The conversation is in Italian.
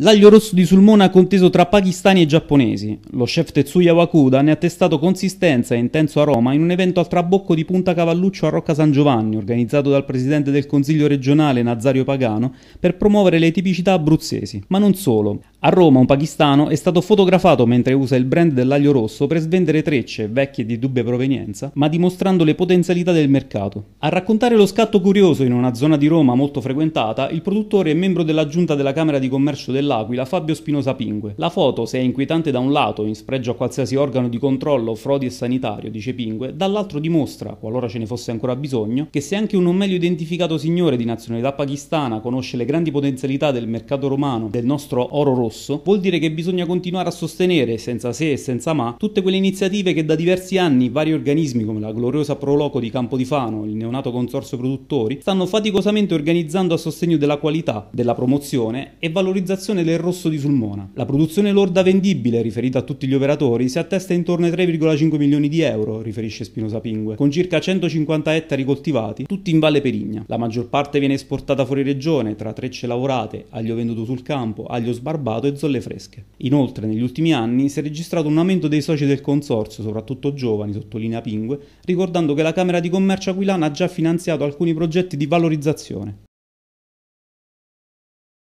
L'aglio rosso di Sulmona ha conteso tra pakistani e giapponesi. Lo chef Tetsuya Wakuda ne ha testato consistenza e intenso aroma in un evento al trabocco di Punta Cavalluccio a Rocca San Giovanni, organizzato dal presidente del Consiglio regionale Nazario Pagano, per promuovere le tipicità abruzzesi. Ma non solo. A Roma un pakistano è stato fotografato mentre usa il brand dell'aglio rosso per svendere trecce vecchie di dubbia provenienza, ma dimostrando le potenzialità del mercato. A raccontare lo scatto curioso in una zona di Roma molto frequentata, il produttore e membro della giunta della Camera di Commercio dell'Aquila, Fabio Spinosa Pingue. La foto, se è inquietante da un lato, in spregio a qualsiasi organo di controllo, frodi e sanitario, dice Pingue, dall'altro dimostra, qualora ce ne fosse ancora bisogno, che se anche un non meglio identificato signore di nazionalità pakistana conosce le grandi potenzialità del mercato romano, del nostro oro rosso, rosso, vuol dire che bisogna continuare a sostenere, senza se e senza ma, tutte quelle iniziative che da diversi anni vari organismi come la gloriosa Proloco di Campo di Fano, il neonato consorzio produttori, stanno faticosamente organizzando a sostegno della qualità, della promozione e valorizzazione del rosso di Sulmona. La produzione lorda vendibile, riferita a tutti gli operatori, si attesta intorno ai 3,5 milioni di euro, riferisce Spinosa Pingue, con circa 150 ettari coltivati, tutti in Valle Perigna. La maggior parte viene esportata fuori regione, tra trecce lavorate, aglio venduto sul campo, aglio sbarbato, cioccolato e zolle fresche. Inoltre, negli ultimi anni si è registrato un aumento dei soci del consorzio, soprattutto giovani, sottolinea Pingue, ricordando che la Camera di Commercio aquilana ha già finanziato alcuni progetti di valorizzazione.